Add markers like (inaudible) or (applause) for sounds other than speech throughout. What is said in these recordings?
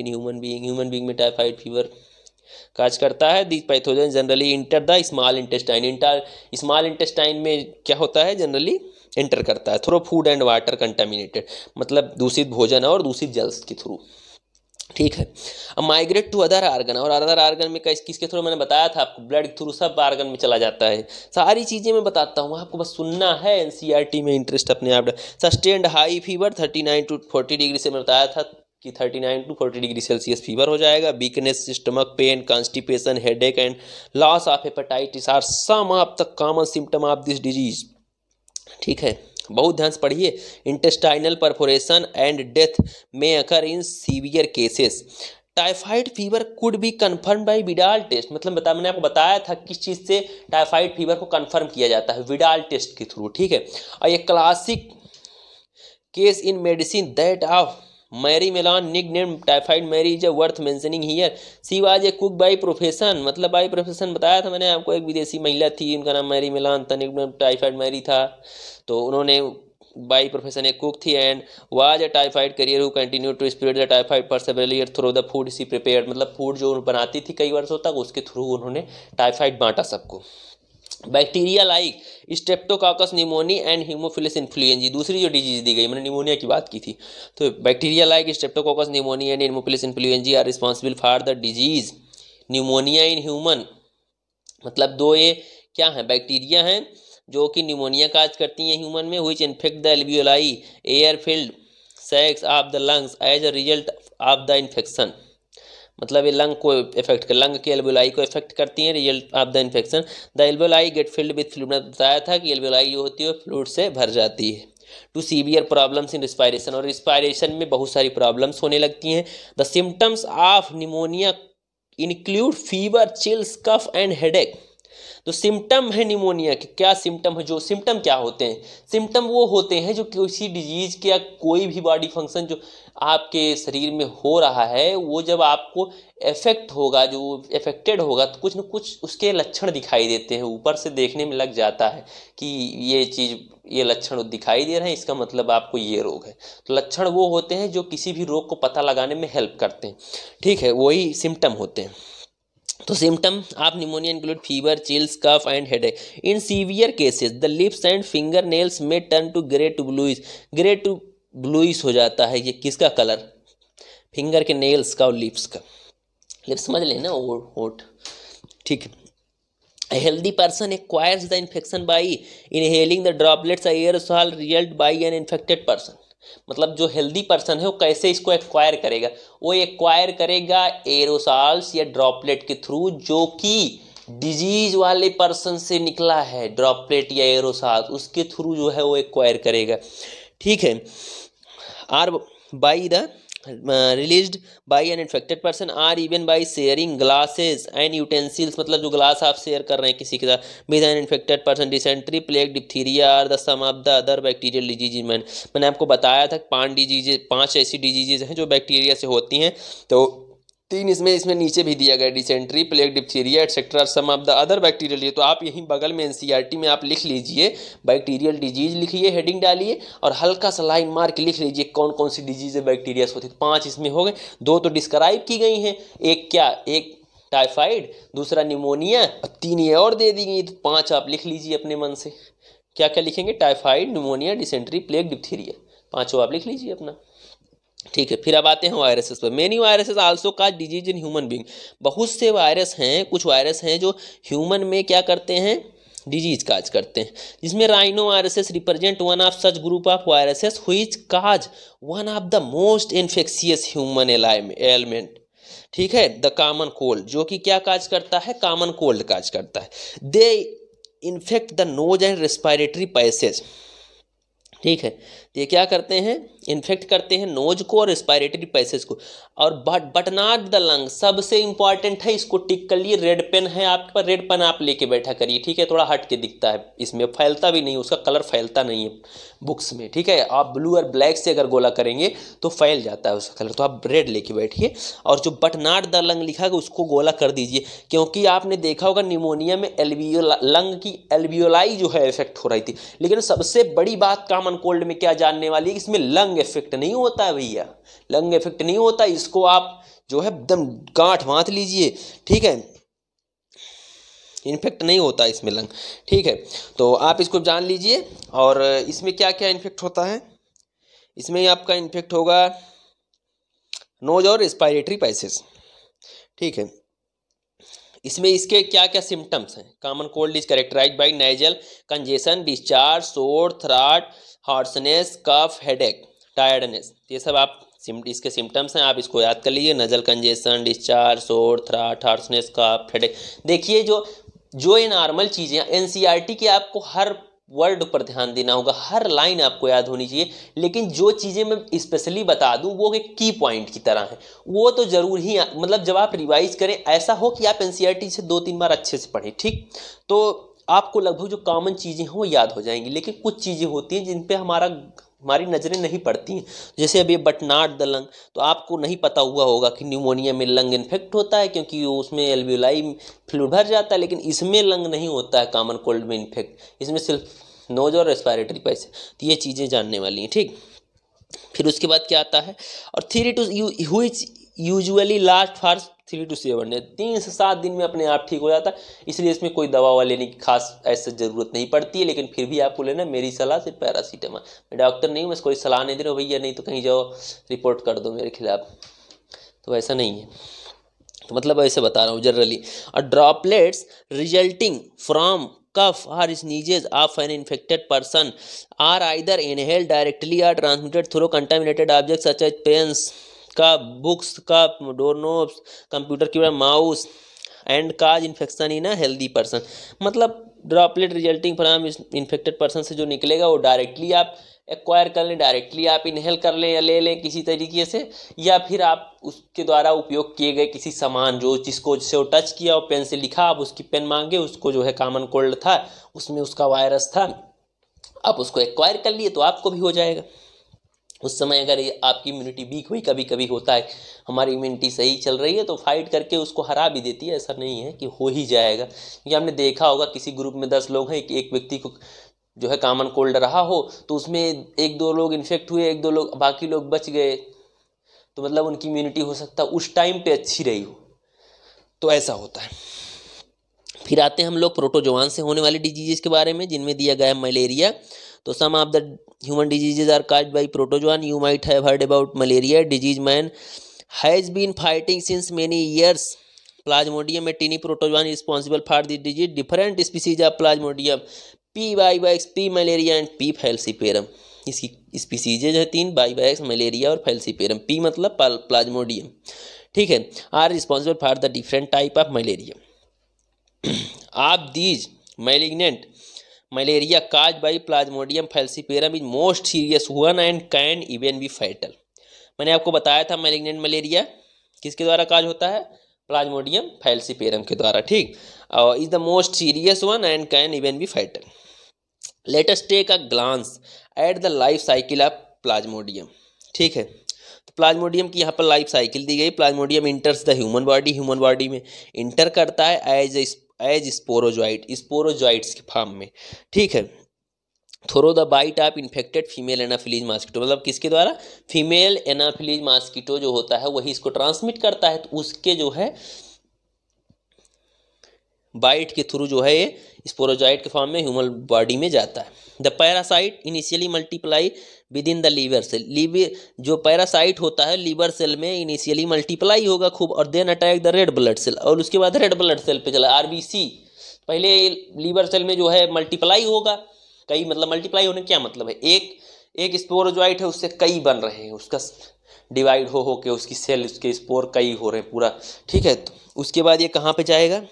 इन human being human being में typhoid fever cause करता है the pathogen generally enter the small intestine enter small intestine में क्या होता है जनरली इंटर करता है through food and water contaminated मतलब दूषित भोजन और दूषित जल के थ्रू ठीक है अब माइग्रेट टू अदर आर्गन और अदर आर्गन में किस किसके थ्रू मैंने बताया था आपको ब्लड थ्रू सब आर्गन में चला जाता है सारी चीज़ें मैं बताता हूँ आपको बस सुनना है एन e में इंटरेस्ट अपने आप sustained high fever thirty to forty degree से मैं बताया था कि 39 to forty degree celsius fever हो जाएगा weakness stomach pain constipation headache and loss of hepatitis are some of the common symptom of this disease ठीक है बहुत ध्यान से पढ़िए इंटेस्टाइनल परफोरेशन एंड डेथ में occur in severe cases typhoid fever could be confirm by Widal test मतलब बता मैंने आपको बताया था किस चीज़ से टाइफाइड फीवर को कन्फर्म किया जाता है विडाल टेस्ट के थ्रू ठीक है और ये classic case in medicine that of Mary Mallon nickname Typhoid Mary is a worth mentioning here she was a cook by profession मतलब बाई प्रोफेशन बताया था मैंने आपको एक विदेशी महिला थी उनका नाम मैरी मिलान था निक नेम टाइफाइड मैरी था तो उन्होंने बाई प्रोफेशन एक कुक थी and was a typhoid carrier who continue to spread the typhoid for several year through the food she prepare मतलब फूड जो बनाती थी कई वर्षों तक उसके थ्रू उन्होंने टाइफाइड बांटा सबको bacteria like Streptococcus pneumoniae and Haemophilus influenzae दूसरी जो डिजीज दी गई मैंने निमोनिया की बात की थी तो bacteria like Streptococcus pneumoniae and Haemophilus influenzae are responsible for the disease pneumonia in human मतलब दो ये क्या है बैक्टीरिया हैं जो कि निमोनिया काज करती हैं ह्यूमन में हुई infect the alveoli air filled sacs of the lungs as a result of the infection मतलब ये लंग को इफेक्ट कर लंग के एल्बोलाई को इफेक्ट करती हैं result of the infection the एल्बोलाई गेट फिल्ड विथ फ्लूड ने बताया था कि एल्बोलाई जो होती है फ्लूड से भर जाती है to severe problems in respiration और रिस्पायरेशन में बहुत सारी प्रॉब्लम्स होने लगती हैं the symptoms of pneumonia include fever chills cough and headache तो सिम्टम है निमोनिया के क्या सिम्टम है जो सिम्टम क्या होते हैं सिम्टम वो होते हैं जो किसी डिजीज़ के या कोई भी बॉडी फंक्शन जो आपके शरीर में हो रहा है वो जब आपको इफेक्ट होगा जो इफेक्टेड होगा तो कुछ न कुछ उसके लक्षण दिखाई देते हैं ऊपर से देखने में लग जाता है कि ये चीज़ ये लक्षण दिखाई दे रहे हैं इसका मतलब आपको ये रोग है तो लक्षण वो होते हैं जो किसी भी रोग को पता लगाने में हेल्प करते हैं ठीक है वही सिम्टम होते हैं तो सिम्टम आप pneumonia include fever chills cough and headache in severe cases the lips and fingernails में turn to grey to bluish grey to bluish हो जाता है ये किसका कलर फिंगर के नेल्स का और लिप्स का लिप्स समझ लेना होठ ठीक है A healthy person acquires the infection by inhaling the droplets of aerosol released by an infected person. मतलब जो हेल्दी पर्सन है वो कैसे इसको एक्वायर करेगा वो एक्वायर करेगा एरोसाल्स या ड्रॉपलेट के थ्रू जो कि डिजीज वाले पर्सन से निकला है ड्रॉपलेट या एरोसाल्स उसके थ्रू जो है वो एक्वायर करेगा ठीक है or by the released by an infected person or even by sharing glasses and utensils मतलब जो ग्लास आप शेयर कर रहे हैं किसी के साथ with an infected person dysentery plague diphtheria are the some of the other bacterial disease man मैंने आपको बताया था पाँच डिजीजे पाँच ऐसी डिजीजेज हैं जो बैक्टीरिया से होती हैं तो तीन इसमें इसमें नीचे भी दिया गया dysentery plague diphtheria etcetera some of the other bacterial तो आप यहीं बगल में एनसीईआरटी e में आप लिख लीजिए बैक्टीरियल डिजीज लिखिए हेडिंग डालिए और हल्का सा लाइन मार्क लिख लीजिए कौन कौन सी डिजीज है बैक्टीरिया होती है पाँच इसमें हो गए दो तो डिस्क्राइब की गई हैं एक क्या एक टाइफाइड दूसरा निमोनिया और तीन ये और दे दी गई तो पाँच आप लिख लीजिए अपने मन से क्या क्या लिखेंगे typhoid pneumonia dysentery plague diphtheria पाँचों आप लिख लीजिए अपना ठीक है फिर अब आते हैं वायरसेस पर मेनी वायरसेस आल्सो का डिजीज इन ह्यूमन बींग बहुत से वायरस हैं कुछ वायरस हैं जो ह्यूमन में क्या करते हैं डिजीज काज करते हैं जिसमें rhinoviruses represent one of such group of viruses whose cause one of the most infectious human element ठीक है द कामन कोल्ड जो कि क्या काज करता है कामन कोल्ड काज करता है they infect the nose and respiratory passage ठीक है ये क्या करते हैं इन्फेक्ट करते हैं नोज को और रिस्पायरेटरी पैसेज को और but but not the lung सबसे इंपॉर्टेंट है इसको टिक कर लिए रेड पेन है आपके पास रेड पेन आप लेके बैठा करिए ठीक है थोड़ा हट के दिखता है इसमें फैलता भी नहीं उसका कलर फैलता नहीं है बुक्स में ठीक है आप ब्लू और ब्लैक से अगर गोला करेंगे तो फैल जाता है उसका कलर तो आप रेड लेके बैठिए और जो बट नॉट द लंग लिखा है उसको गोला कर दीजिए क्योंकि आपने देखा होगा निमोनिया में एल्वियो लंग की एल्वियोलाई जो है इफेक्ट हो रही थी लेकिन सबसे बड़ी बात कॉमन कोल्ड में क्या जानने वाली है इसमें लंग इफेक्ट नहीं होता है भैया लंग इफेक्ट नहीं होता इसको आप जो है एकदम गांठ बांध लीजिए ठीक है इन्फेक्ट नहीं होता इसमें लंग ठीक है तो आप इसको जान लीजिए और इसमें क्या क्या इन्फेक्ट होता है इसमें आपका इन्फेक्ट होगा नोज और रिस्पायरेटरी पैसेस ठीक है इसमें इसके क्या क्या सिम्टम्स हैं common cold is characterise by nasal congestion discharge sore throat हार्सनेस cough headache tiredness ये सब आप इसके सिम्टम्स हैं आप इसको याद कर लीजिए नज़ल कंजेशन डिस्चार्ज शोर थ्राट हार्सनेस कफ हेडेक देखिए जो जो ये नॉर्मल चीज़ें एन सी आर टी की आपको हर वर्ड पर ध्यान देना होगा हर लाइन आपको याद होनी चाहिए लेकिन जो चीज़ें मैं स्पेशली बता दूं वो एक की पॉइंट की तरह है वो तो ज़रूर ही मतलब जब आप रिवाइज करें ऐसा हो कि आप एन e से दो तीन बार अच्छे से पढ़ें ठीक तो आपको लगभग जो कॉमन चीज़ें हैं वो याद हो जाएंगी लेकिन कुछ चीज़ें होती हैं जिन पर हमारा हमारी नज़रें नहीं पड़ती हैं जैसे अभी ये बटनाट द लंग तो आपको नहीं पता हुआ होगा कि न्यूमोनिया में लंग इन्फेक्ट होता है क्योंकि उसमें एल्वियोलाई फ्लू भर जाता है लेकिन इसमें लंग नहीं होता है कॉमन कोल्ड में इन्फेक्ट इसमें सिर्फ नोज और रेस्पायरेटरी पैसे तो ये चीज़ें जानने वाली हैं ठीक फिर उसके बाद क्या आता है और three to you who usually last for three to seven day तीन से सात दिन में अपने आप ठीक हो जाता है इसलिए इसमें कोई दवा ववा लेने की खास ऐसे ज़रूरत नहीं पड़ती है लेकिन फिर भी आपको लेना मेरी सलाह सिर्फ पैरासीटामॉल मैं डॉक्टर नहीं हूँ मैं कोई सलाह नहीं दे रहा भैया नहीं तो कहीं जाओ रिपोर्ट कर दो मेरे खिलाफ तो ऐसा नहीं है तो मतलब ऐसे बता रहा हूँ जनरली और droplets resulting from cough or sneezes of an infected person are either inhale directly or transmitted through contaminated object such as pens का बुक्स का डोर कंप्यूटर की mouse and cause infection in a healthy person मतलब droplet resulting from infected person से जो निकलेगा वो directly आप acquire कर लें डायरेक्टली आप इनहेल कर लें या ले लें किसी तरीके से या फिर आप उसके द्वारा उपयोग किए गए किसी सामान जो जिसको जिससे वो टच किया और पेन से लिखा आप उसकी पेन मांगे उसको जो है कामन कोल्ड था उसमें उसका वायरस था आप उसको एक्वायर कर लिए तो आपको भी हो जाएगा उस समय अगर आपकी इम्यूनिटी वीक हुई कभी कभी होता है हमारी इम्यूनिटी सही चल रही है तो फाइट करके उसको हरा भी देती है ऐसा नहीं है कि हो ही जाएगा क्योंकि हमने देखा होगा किसी ग्रुप में दस लोग हैं कि एक व्यक्ति को जो है कॉमन कोल्ड रहा हो तो उसमें एक दो लोग इन्फेक्ट हुए एक दो लोग बाकी लोग बच गए तो मतलब उनकी इम्यूनिटी हो सकता है उस टाइम पर अच्छी रही हो तो ऐसा होता है फिर आते हैं हम लोग प्रोटोजोआन से होने वाली डिजीजेज के बारे में जिनमें दिया गया मलेरिया तो some of the human diseases are cause by protozoan you might have heard about malaria disease man has been fighting since many years Plasmodium में tiny protozoan responsible for this disease different species of Plasmodium P vivax P malariae and P falciparum इसकी स्पीसीजेज है तीन by bikes malaria और फैलसीपेरम P मतलब Plasmodium ठीक है are responsible for the different type of malaria आप these malignant malaria cause by Plasmodium falciparum is most serious one and can even be fatal मैंने आपको बताया था मेलिग्नेंट मलेरिया किसके द्वारा काज होता है प्लाज्मोडियम फैल्सिपेरम के द्वारा ठीक और is the most serious one and can even be fatal let us take a glance at the life cycle of Plasmodium ठीक है तो प्लाज्मोडियम की यहाँ पर लाइफ साइकिल दी गई Plasmodium enters the human body human body में इंटर करता है एज एज स्पोरोजॉइट स्पोरोजॉइट्स के फार्म में ठीक है थ्रो द बाइट आप इन्फेक्टेड फीमेल एनाफिलीज मास्किटो मतलब किसके द्वारा फीमेल एनाफिलीज मास्किटो जो होता है वही इसको ट्रांसमिट करता है तो उसके जो है बाइट के थ्रू जो है ये स्पोरोजॉइट के फॉर्म में ह्यूमन बॉडी में जाता है the parasite initially multiply within the liver cell liver जो पैरासाइट होता है लीवर सेल में इनिशियली मल्टीप्लाई होगा खूब और then attack the red blood cell और उसके बाद रेड ब्लड सेल पे चला आरबीसी पहले लीवर सेल में जो है मल्टीप्लाई होगा कई मतलब मल्टीप्लाई होने क्या मतलब है एक एक स्पोर आइट है उससे कई बन रहे हैं उसका डिवाइड हो हो के उसकी सेल उसके स्पोर कई हो रहे हैं पूरा ठीक है तो उसके बाद ये कहाँ पर जाएगा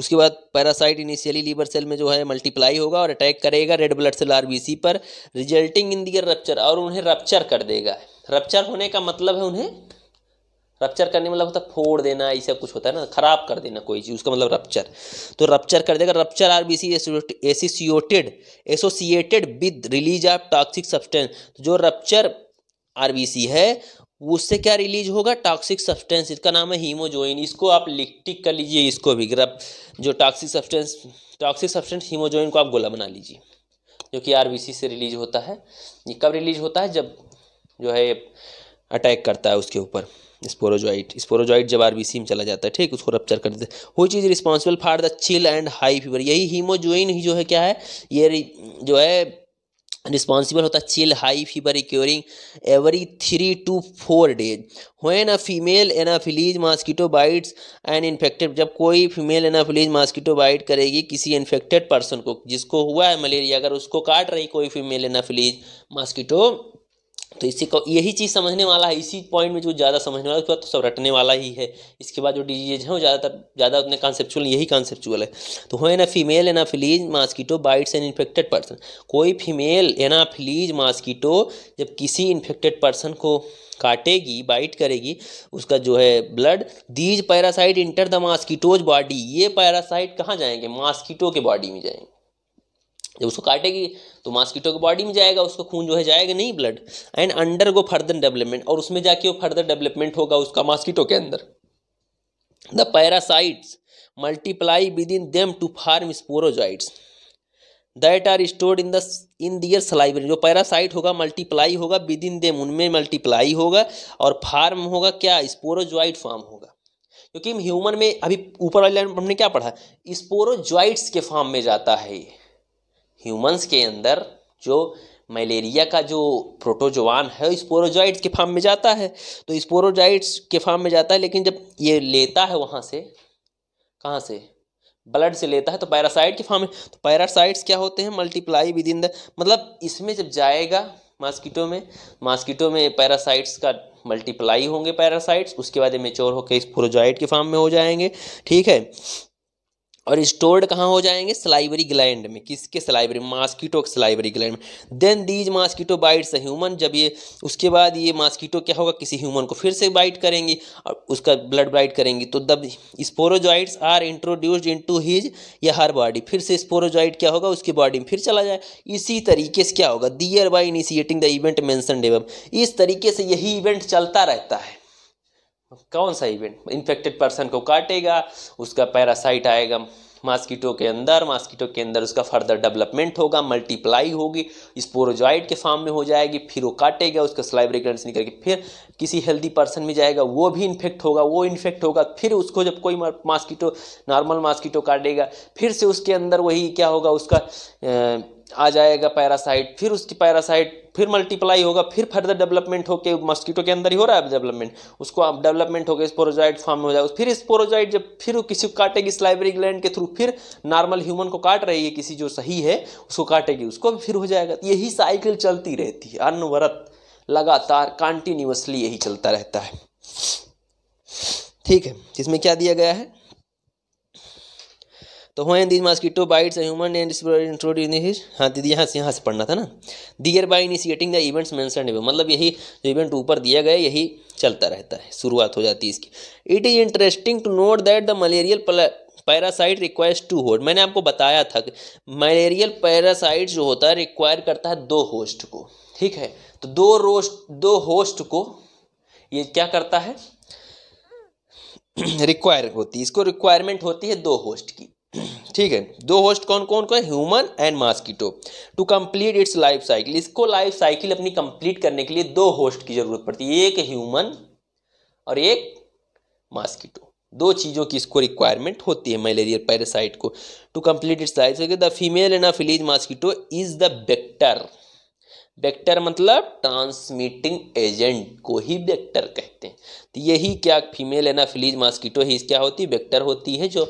उसके बाद पैरासाइट इनिशियली लीवर सेल में जो है मल्टीप्लाई होगा और अटैक करेगा रेड ब्लड सेल आरबीसी पर रिजल्टिंग इन दियर रप्चर और उन्हें रप्चर कर देगा रप्चर होने का मतलब है उन्हें रप्चर करने मतलब होता है फोड़ देना ऐसा कुछ होता है ना खराब कर देना कोई चीज़ उसका मतलब रप्चर तो रप्चर कर देगा rupture R B C associated associated with release of toxic substance जो रप्चर आर बी सी है उससे क्या रिलीज होगा टॉक्सिक सब्सटेंस इसका नाम है हीमोजोइन इसको आप लिक्टिक कर लीजिए इसको भी ग्रब जो toxic substance toxic substance haemozoin को आप गोला बना लीजिए जो कि आरबीसी से रिलीज होता है ये कब रिलीज होता है जब जो है अटैक करता है उसके ऊपर स्पोरोजॉइट स्पोरोजॉइट जब आर में चला जाता है ठीक उसको रप्चर कर देते हैं वो चीज़ responsible for the chill and high fever यही हीमोजोइन ही जो है क्या है ये जो है रिस्पॉन्सिबल होता है chill high fever recurring every three to four days when a female Anopheles mosquito bites and infected जब कोई फीमेल एनाफिलीज मास्किटो बाइट करेगी किसी इन्फेक्टेड पर्सन को जिसको हुआ है मलेरिया अगर उसको काट रही कोई फीमेल एनाफिलीज मास्किटो तो इसी को यही चीज़ समझने वाला है इसी पॉइंट में जो ज़्यादा समझने वाला उसके बाद तो सब रटने वाला ही है इसके बाद जो डिजीज है वो ज़्यादातर ज़्यादा उतने कॉन्सेप्चुअल यही कॉन्सेप्चुअल है तो हो ना female Anopheles mosquito bites an infected person कोई फीमेल एनाफिलीज मास्कीटो जब किसी इन्फेक्टेड पर्सन को काटेगी बाइट करेगी उसका जो है blood these parasite enter the mosquitoes body ये पैरासाइट कहाँ जाएंगे मास्कीटो के बॉडी में जाएंगे जब उसको काटेगी तो मास्कीटो के बॉडी में जाएगा उसका खून जो है जाएगा नहीं blood and undergo further development और उसमें जाके वो फर्दर डेवलपमेंट होगा उसका मास्कीटो के अंदर the parasites multiply within them to form sporozoites that are stored in the in their salivary जो पैरासाइट होगा मल्टीप्लाई होगा विद इन देम उनमें मल्टीप्लाई होगा और फार्म होगा क्या स्पोरोजॉइड फार्म होगा क्योंकि ह्यूमन में अभी ऊपर वाली लाइन हमने क्या पढ़ा स्पोरोजॉइड्स के फार्म में जाता है ये ह्यूमंस के अंदर जो मलेरिया का जो प्रोटोजोआन है स्पोरोजाइट्स के फार्म में जाता है तो स्पोरोजाइट्स के फार्म में जाता है लेकिन जब ये लेता है वहाँ से कहाँ से ब्लड से लेता है तो पैरासाइट के फार्म में तो पैरासाइट्स क्या होते हैं मल्टीप्लाई विद इन द मतलब इसमें जब जाएगा मास्किटो में मास्किटो में पैरासाइट्स का मल्टीप्लाई होंगे पैरासाइट्स उसके बाद ये मेच्योर होकर इस प्रोजाइट के फार्म में हो जाएंगे ठीक है और स्टोर्ड कहाँ हो जाएंगे सलाइवरी ग्लैंड में किसके सलाइवरी मास्कीटो के सलाइवरी ग्लैंड में then these mosquito bites human जब ये उसके बाद ये मास्कीटो क्या होगा किसी ह्यूमन को फिर से बाइट करेंगी और उसका ब्लड बाइट करेंगी तो the sporozoites are introduced into his या हर बॉडी फिर से स्पोरोजॉइड क्या होगा उसकी बॉडी में फिर चला जाए इसी तरीके से क्या होगा thereby initiating the event mention डेवम इस तरीके से यही इवेंट चलता रहता है कौन सा इवेंट इन्फेक्टेड पर्सन को काटेगा उसका पैरासाइट आएगा मास्कीटो के अंदर मास्कीटो के अंदर उसका फर्दर डेवलपमेंट होगा मल्टीप्लाई होगी स्पोरोजॉइड के फॉर्म में हो जाएगी फिर वो काटेगा उसका स्लाइब्रेरी करंट निकल के फिर किसी हेल्दी पर्सन में जाएगा वो भी इन्फेक्ट होगा वो इन्फेक्ट होगा फिर उसको जब कोई मास्कीटो नॉर्मल मास्कीटो काटेगा फिर से उसके अंदर वही क्या होगा उसका आ, आ जाएगा पैरासाइट फिर उसकी पैरासाइट फिर मल्टीप्लाई होगा फिर फर्दर डेवलपमेंट होकर मस्कीटो के अंदर ही हो रहा है डेवलपमेंट उसको आप डेवलपमेंट होकर स्पोरोजाइट फॉर्म हो जाएगा फिर स्पोरोजाइट जब फिर किसी को काटेगी इस ग्लैंड के थ्रू फिर नॉर्मल ह्यूमन को काट रही है किसी जो सही है उसको काटेगी उसको फिर हो जाएगा यही साइकिल चलती रहती है अनवरत लगातार कॉन्टिन्यूसली यही चलता रहता है ठीक है इसमें क्या दिया गया है तो when this mosquito bites human and introduce हाँ दीदी यहाँ से यहाँ से पढ़ना था ना thereby initiating the events mention मतलब यही जो इवेंट ऊपर दिया गया यही चलता रहता है शुरुआत हो जाती है इसकी it is interesting to note that the malarial parasite requires two host मैंने आपको बताया था कि मलेरियल पैरासाइट जो होता है रिक्वायर करता है दो होस्ट को ठीक है तो दो रोस्ट दो होस्ट को ये क्या करता है रिक्वायर (clears throat) होती है इसको रिक्वायरमेंट होती है दो होस्ट की ठीक है दो होस्ट कौन कौन कौन human and mosquito to complete its life cycle इसको लाइफ साइकिल अपनी कंप्लीट करने के लिए दो होस्ट की जरूरत पड़ती है एक ह्यूमन और एक मास्कीटो दो चीज़ों की इसको रिक्वायरमेंट होती है मलेरिया पैरासाइट को to complete its life cycle the female Anopheles mosquito is the vector vector मतलब ट्रांसमिटिंग एजेंट को ही बेक्टर कहते हैं तो यही क्या फीमेल फिलीज मॉस्किटो ही क्या होती है बेक्टर होती है जो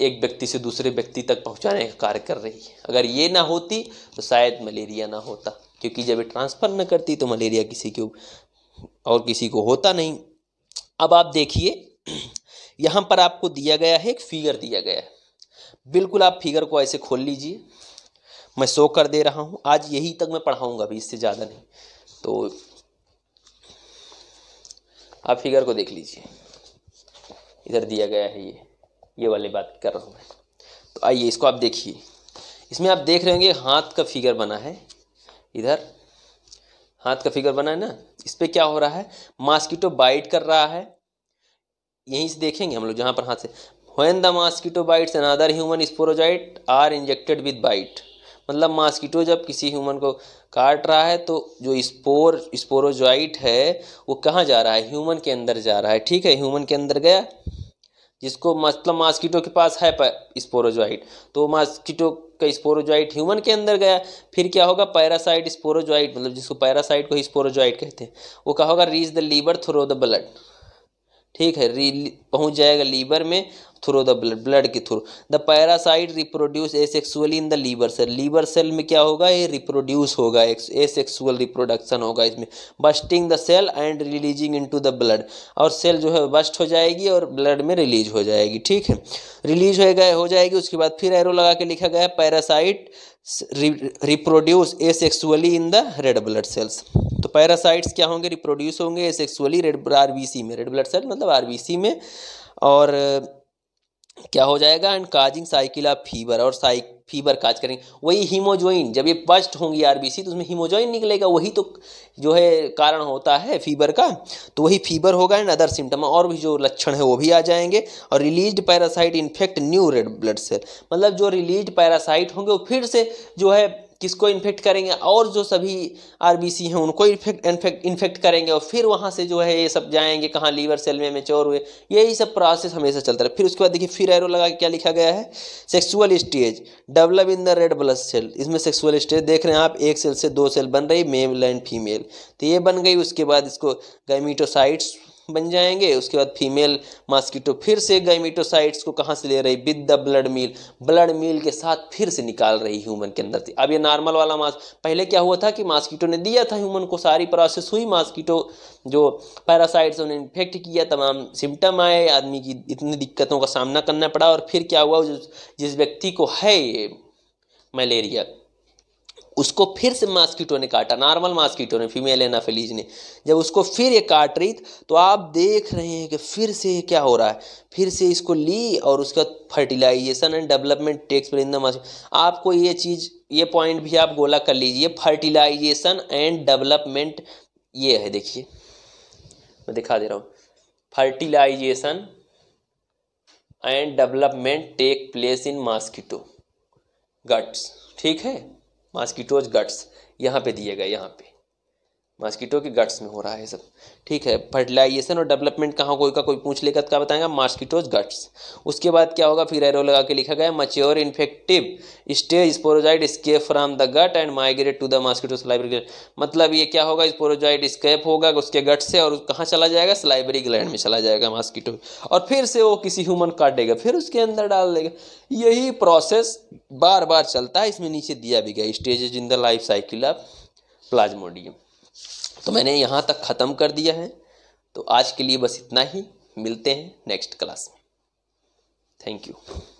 एक व्यक्ति से दूसरे व्यक्ति तक पहुंचाने का कार्य कर रही है अगर ये ना होती तो शायद मलेरिया ना होता क्योंकि जब ये ट्रांसफ़र न करती तो मलेरिया किसी को और किसी को होता नहीं अब आप देखिए (clears throat) यहाँ पर आपको दिया गया है एक फिगर दिया गया है बिल्कुल आप फिगर को ऐसे खोल लीजिए मैं शो कर दे रहा हूँ आज यही तक मैं पढ़ाऊँगा अभी इससे ज़्यादा नहीं तो आप फिगर को देख लीजिए इधर दिया गया है ये ये वाली बात कर रहा हूँ मैं तो आइए इसको आप देखिए इसमें आप देख रहे होंगे हाथ का फिगर बना है इधर हाथ का फिगर बना है ना इस पर क्या हो रहा है मास्किटो बाइट कर रहा है यहीं से देखेंगे हम लोग जहाँ पर हाथ से the mosquito bites another human sporozoite are injected with bite मतलब मास्किटो जब किसी ह्यूमन को काट रहा है तो जो स्पोर स्पोरोजॉइट है वो कहाँ जा रहा है ह्यूमन के अंदर जा रहा है ठीक है ह्यूमन के अंदर गया जिसको मतलब मास्किटो के पास है स्पोरोजॉइट तो मास्किटो का स्पोरोजॉइट ह्यूमन के अंदर गया फिर क्या होगा पैरासाइट स्पोरोजॉइट मतलब जिसको पैरासाइट को स्पोरोजॉइड कहते हैं वो कहा होगा reach the liver through the blood ठीक है पहुंच जाएगा लीवर में थ्रू द ब्लड ब्लड के through the parasite reproduce asexually in the liver cell liver cell में क्या होगा ये रिप्रोड्यूस होगा ए सेक्सुअल रिप्रोडक्शन होगा इसमें bursting the cell and releasing into the blood और सेल जो है बस्ट हो जाएगी और ब्लड में रिलीज हो जाएगी ठीक है रिलीज हो गए हो जाएगी उसके बाद फिर एरो लगा के लिखा गया parasite reproduce asexually in the red blood cells तो पैरासाइट्स क्या होंगे रिप्रोड्यूस होंगे ए सेक्सुअली रेड आर में रेड ब्लड सेल मतलब आर में और क्या हो जाएगा and causing cycle of fever और साइक फीवर काज करेंगे वही हीमोजोइन जब ये पस्ट होंगी आरबीसी तो उसमें हीमोजोइन निकलेगा वही तो जो है कारण होता है फीवर का तो वही फीवर होगा एंड अदर सिम्टम और भी जो लक्षण है वो भी आ जाएंगे और release parasite infect new red blood cell मतलब जो रिलीज पैरासाइट होंगे वो फिर से जो है किसको इन्फेक्ट करेंगे और जो सभी आर हैं उनको इन्फेक्ट इन्फेक्ट इन्फेक्ट करेंगे और फिर वहाँ से जो है ये सब जाएंगे कहाँ लीवर सेल में मेच्योर हुए यही सब प्रोसेस हमेशा चलता रहा फिर उसके बाद देखिए फिर एरो लगा के क्या लिखा गया है sexual stage develop in the red blood cell इसमें सेक्सुअल स्टेज देख रहे हैं आप एक सेल से दो सेल बन रही मेल एंड फीमेल तो ये बन गई उसके बाद इसको गैमिटोसाइट्स बन जाएंगे उसके बाद फीमेल मास्किटो फिर से गाइमेटोसाइट्स को कहाँ से ले रही with the blood meal blood meal के साथ फिर से निकाल रही ह्यूमन के अंदर से अब ये नॉर्मल वाला मास पहले क्या हुआ था कि मास्किटो ने दिया था ह्यूमन को सारी प्रोसेस हुई मास्किटो जो पैरासाइट्स उन्हें इन्फेक्ट किया तमाम सिम्टम आए आदमी की इतनी दिक्कतों का सामना करना पड़ा और फिर क्या हुआ जिस व्यक्ति को है मलेरिया उसको फिर से मास्कीटो ने काटा नॉर्मल मास्कीटो ने फीमेल एनाफेलीज ने जब उसको फिर ये काट रही तो आप देख रहे हैं कि फिर से क्या हो रहा है फिर से इसको ली और उसका फर्टिलाइजेशन एंड डेवलपमेंट टेक्स पर इन द मास्क आपको ये चीज़ ये पॉइंट भी आप गोला कर लीजिए फर्टिलाइजेशन एंड डेवलपमेंट ये है देखिए मैं दिखा दे रहा हूँ fertilisation and development take place in mosquito guts ठीक है मास्कीटोज गट्स यहाँ पे दिए गए यहाँ पे मास्कीटो की गट्स में हो रहा है सब ठीक है फर्टिलाइजेशन और डेवलपमेंट कहाँ कोई का कोई पूछ लेगा तो क्या बताएगा मास्कीटोज गट्स उसके बाद क्या होगा फिर एरो लगा के लिखा गया mature infective stage sporozoite escape from the gut and migrate to the mosquito salivary gland मतलब ये क्या होगा स्पोरोजाइड स्केप होगा उसके गट से और कहाँ चला जाएगा स्लाइबरी ग्लैंड में चला जाएगा मास्कीटो और फिर से वो किसी ह्यूमन काटेगा फिर उसके अंदर डाल देगा यही प्रोसेस बार बार चलता है इसमें नीचे दिया भी गया stage in the life cycle of Plasmodium तो मैंने यहाँ तक ख़त्म कर दिया है तो आज के लिए बस इतना ही मिलते हैं नेक्स्ट क्लास में थैंक यू